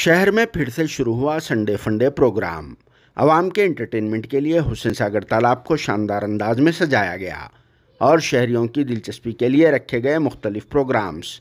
शहर में फिर से शुरू हुआ संडे फंडे प्रोग्राम आवाम के एंटरटेनमेंट के लिए हुसैन सागर तालाब को शानदार अंदाज में सजाया गया और शहरियों की दिलचस्पी के लिए रखे गए मुख्तलिफ प्रोग्राम्स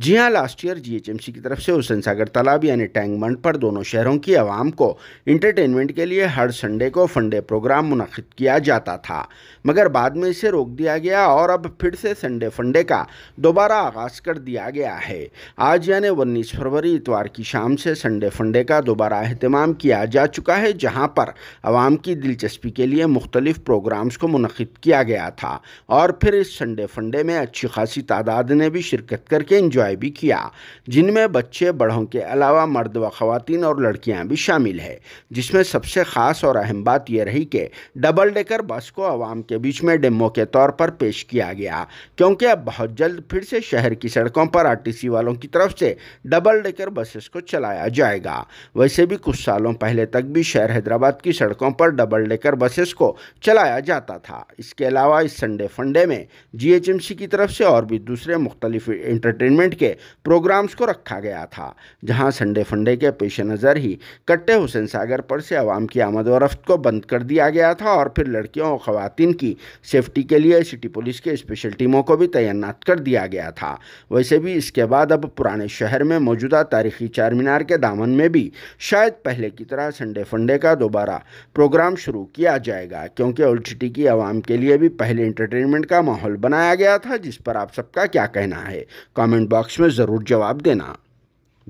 जी हाँ लास्ट ईयर जीएचएमसी की तरफ से हुसैन सागर तालाब यानी टैंक मंड पर दोनों शहरों की आवाम को इंटरटेनमेंट के लिए हर संडे को फंडे प्रोग्राम मुनद किया जाता था मगर बाद में इसे रोक दिया गया और अब फिर से संडे फंडे का दोबारा आगाज़ कर दिया गया है आज यानी उन्नीस फरवरी इतवार की शाम से संडे फंडे का दोबारा अहतमाम किया जा चुका है जहाँ पर आवाम की दिलचस्पी के लिए मुख्तलिफ प्रोग्राम्स को मुनद किया गया था और फिर इस संडे फंडे में अच्छी खासी तादाद ने भी शिरकत करके इंजॉय रिहाई भी किया जिनमें बच्चे बड़ों के अलावा मर्द व खातन और लड़कियाँ भी शामिल है जिसमें सबसे ख़ास और अहम बात यह रही कि डबल डेकर बस को आवाम के बीच में डेमो के तौर पर पेश किया गया क्योंकि अब बहुत जल्द फिर से शहर की सड़कों पर सी वालों की तरफ से डबल डेकर बसेस को चलाया जाएगा वैसे भी कुछ सालों पहले तक भी शहर हैदराबाद की सड़कों पर डबल डेकर बसेस को चलाया जाता था इसके अलावा इस संडे फंडे में जीएचएमसी की तरफ से और भी दूसरे मुख्तलिफ इंटरटेनमेंट डेवलपमेंट के प्रोग्राम्स को रखा गया था जहां संडे फंडे के पेश नज़र ही कट्टे हुसैन सागर पर से आवाम की आमद व रफ्त को बंद कर दिया गया था और फिर लड़कियों और ख़वान की सेफ्टी के लिए सिटी पुलिस के स्पेशल टीमों को भी तैनात कर दिया गया था वैसे भी इसके बाद अब पुराने शहर में मौजूदा तारीखी चार मीनार के दामन में भी शायद पहले की तरह संडे फंडे का दोबारा प्रोग्राम शुरू किया जाएगा क्योंकि ओल्ड सिटी की आवाम के लिए भी पहले इंटरटेनमेंट का माहौल बनाया गया था जिस पर आप सबका क्या कहना है कमेंट बॉक्स बॉक्स में ज़रूर जवाब देना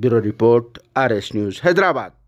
bureau report R S news Hyderabad